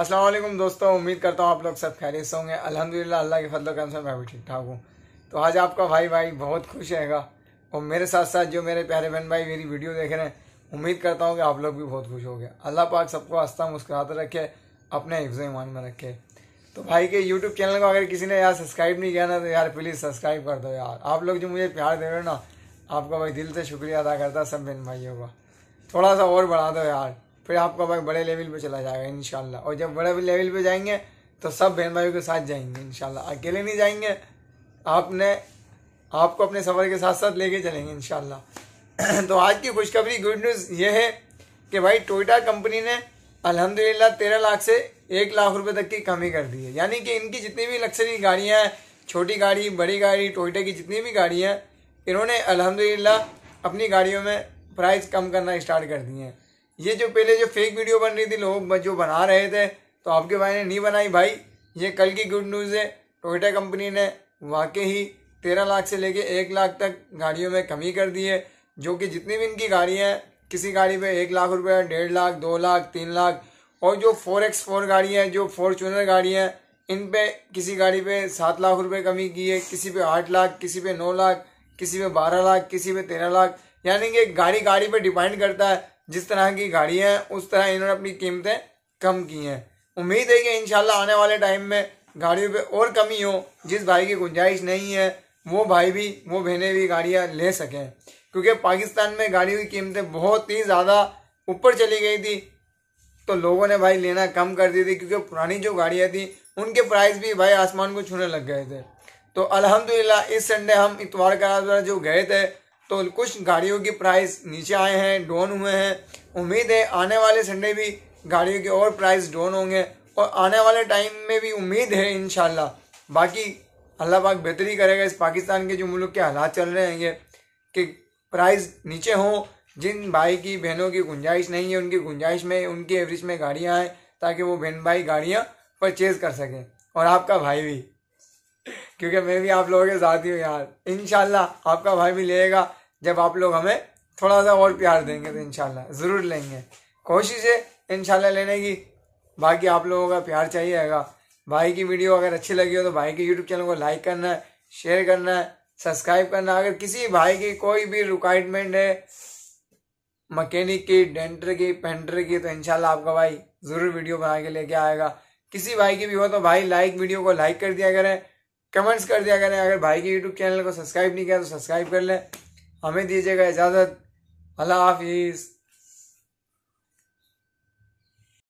अस्सलाम वालेकुम दोस्तों उम्मीद करता हूँ आप लोग सब खैरियत से होंगे अल्हम्दुलिल्लाह अल्लाह के फजल करम से मैं भी ठीक ठाक हूँ तो आज आपका भाई भाई बहुत खुश रहेगा और मेरे साथ साथ जो मेरे प्यारे बहन भाई मेरी वीडियो देख रहे हैं उम्मीद करता हूँ कि आप लोग भी बहुत खुश हो गए अल्लाह पाक सबको आस्था मुस्कुराते रखे अपने हिफ्ज ईमान में रखे तो भाई के यूट्यूब चैनल को अगर किसी ने यार सब्सक्राइब नहीं किया ना तो यार प्लीज़ सब्सक्राइब कर दो यार आप लोग जो मुझे प्यार दे रहे हो ना आपका भाई दिल से शुक्रिया अदा करता सब बहन भाइयों का थोड़ा सा और बढ़ा दो यार फिर आपका भाई बड़े लेवल पे चला जाएगा इन और जब बड़े लेवल पे जाएंगे तो सब बहन भाइयों के साथ जाएंगे इन अकेले नहीं जाएंगे आपने आपको अपने सफ़र के साथ साथ लेके चलेंगे इनशाला तो आज की खुशखबरी गुड न्यूज़ ये है कि भाई टोयटा कंपनी ने अलहमदिल्ला तेरह लाख से एक लाख रुपये तक की कमी कर दी है यानी कि इनकी जितनी भी लक्सरी गाड़ियाँ हैं छोटी गाड़ी बड़ी गाड़ी टोयटा की जितनी भी गाड़ियाँ हैं इन्होंने अलहमदिल्ला अपनी गाड़ियों में प्राइस कम करना स्टार्ट कर दिए हैं ये जो पहले जो फेक वीडियो बन रही थी लोग जो बना रहे थे तो आपके भाई ने नहीं बनाई भाई ये कल की गुड न्यूज़ है टोयोटा कंपनी ने वाकई ही तेरह लाख से लेके एक लाख तक गाड़ियों में कमी कर दी है जो कि जितनी भी इनकी गाड़ियाँ हैं किसी गाड़ी पे एक लाख रुपये डेढ़ लाख दो लाख तीन लाख और जो फोर एक्स फोर गाड़ियाँ हैं जो फॉर्चूनर गाड़ियाँ हैं इन पे किसी गाड़ी पे सात लाख रुपये कमी की है किसी पे आठ लाख किसी पे नौ लाख किसी पे बारह लाख किसी पे तेरह लाख यानी कि गाड़ी गाड़ी पर डिपेंड करता है जिस तरह की गाड़ियाँ हैं उस तरह इन्होंने अपनी कीमतें कम की हैं उम्मीद है कि इन आने वाले टाइम में गाड़ियों पे और कमी हो जिस भाई की गुंजाइश नहीं है वो भाई भी वो बहने भी गाड़ियाँ ले सकें क्योंकि पाकिस्तान में गाड़ियों की कीमतें बहुत ही ज़्यादा ऊपर चली गई थी तो लोगों ने भाई लेना कम कर दी थी क्योंकि पुरानी जो गाड़ियाँ थी उनके प्राइस भी भाई आसमान को छूने लग गए थे तो अलहमदिल्ला इस संडे हम इतवार का जो गए थे तो कुछ गाड़ियों की प्राइस नीचे आए हैं डाउन हुए हैं उम्मीद है आने वाले संडे भी गाड़ियों के और प्राइस डाउन होंगे और आने वाले टाइम में भी उम्मीद है इन बाकी अल्लाह पाक बेहतरी करेगा इस पाकिस्तान के जो मुल्क के हालात चल रहे हैं ये कि प्राइस नीचे हों जिन भाई की बहनों की गुंजाइश नहीं है उनकी गुंजाइश में उनकी एवरेज में गाड़ियाँ आएँ ताकि वो बहन भाई गाड़ियाँ परचेज़ कर सकें और आपका भाई भी क्योंकि मैं भी आप लोगों के साथ ही हूँ यार इन आपका भाई भी लेगा जब आप लोग हमें थोड़ा सा और प्यार देंगे तो इनशाला ज़रूर लेंगे कोशिश है इनशाला लेने की बाकी आप लोगों का प्यार चाहिए भाई की वीडियो अगर अच्छी लगी हो तो भाई के यूट्यूब चैनल को लाइक करना है शेयर करना है सब्सक्राइब करना अगर किसी भाई की कोई भी रिक्वायरमेंट है मकैनिक की डेंटर की पेंटर की तो इनशाला आपका भाई ज़रूर वीडियो बना के लेके आएगा किसी भाई की भी हो तो भाई लाइक वीडियो को लाइक कर दिया करें कमेंट्स कर दिया करें अगर भाई के यूट्यूब चैनल को सब्सक्राइब नहीं किया तो सब्सक्राइब कर लें हमें दीजिएगा इजाज़त अल्लाह हाफिज़